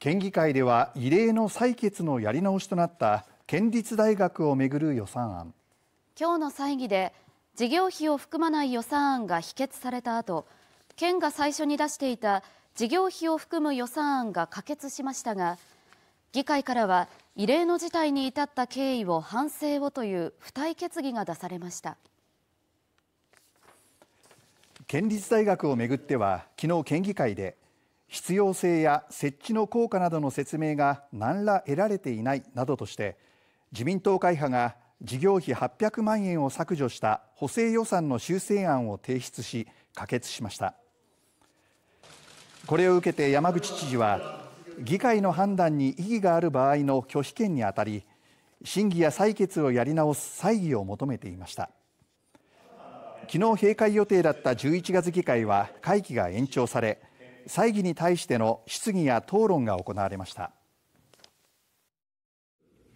県議会では異例の採決のやり直しとなった県立大学をめぐる予算案今日の採議で事業費を含まない予算案が否決された後県が最初に出していた事業費を含む予算案が可決しましたが議会からは異例の事態に至った経緯を反省をという付帯決議が出されました県立大学をめぐっては昨日県議会で必要性や設置の効果などの説明が何ら得られていないなどとして自民党会派が事業費800万円を削除した補正予算の修正案を提出し可決しましたこれを受けて山口知事は議会の判断に異議がある場合の拒否権にあたり審議や採決をやり直す再議を求めていました昨日閉会予定だった11月議会は会期が延長され歳議に対しての質疑や討論が行われました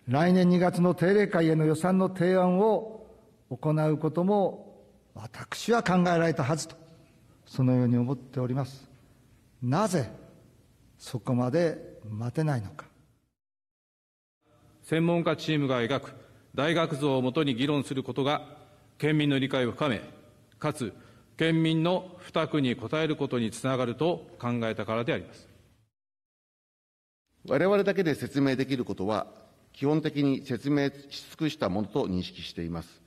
来年2月の定例会への予算の提案を行うことも私は考えられたはずとそのように思っておりますなぜそこまで待てないのか専門家チームが描く大学像をもとに議論することが県民の理解を深めかつ県民の負託に応えることにつながると考えたからであります。我々だけで説明できることは、基本的に説明し尽くしたものと認識しています。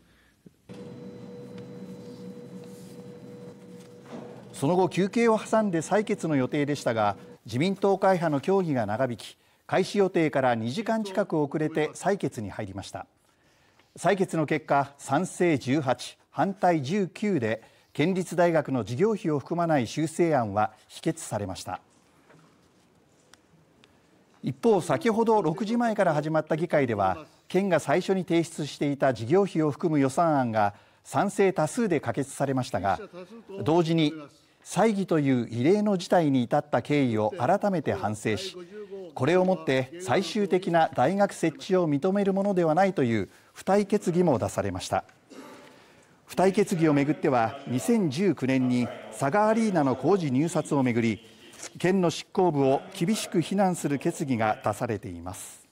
その後、休憩を挟んで採決の予定でしたが、自民党会派の協議が長引き、開始予定から2時間近く遅れて採決に入りました。採決の結果、賛成18、反対19で、県立大学の事業費を含まない修正案は否決されました一方先ほど6時前から始まった議会では県が最初に提出していた事業費を含む予算案が賛成多数で可決されましたが同時に歳議という異例の事態に至った経緯を改めて反省しこれをもって最終的な大学設置を認めるものではないという付帯決議も出されました付帯決議をめぐっては2019年に佐賀アリーナの工事入札をめぐり県の執行部を厳しく非難する決議が出されています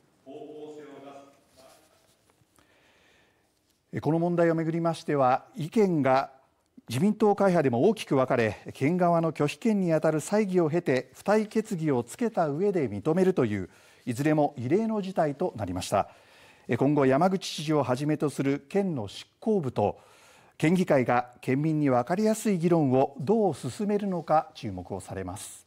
この問題をめぐりましては意見が自民党会派でも大きく分かれ県側の拒否権にあたる裁議を経て付帯決議をつけた上で認めるといういずれも異例の事態となりました今後山口知事をはじめとする県の執行部と県議会が県民に分かりやすい議論をどう進めるのか注目をされます。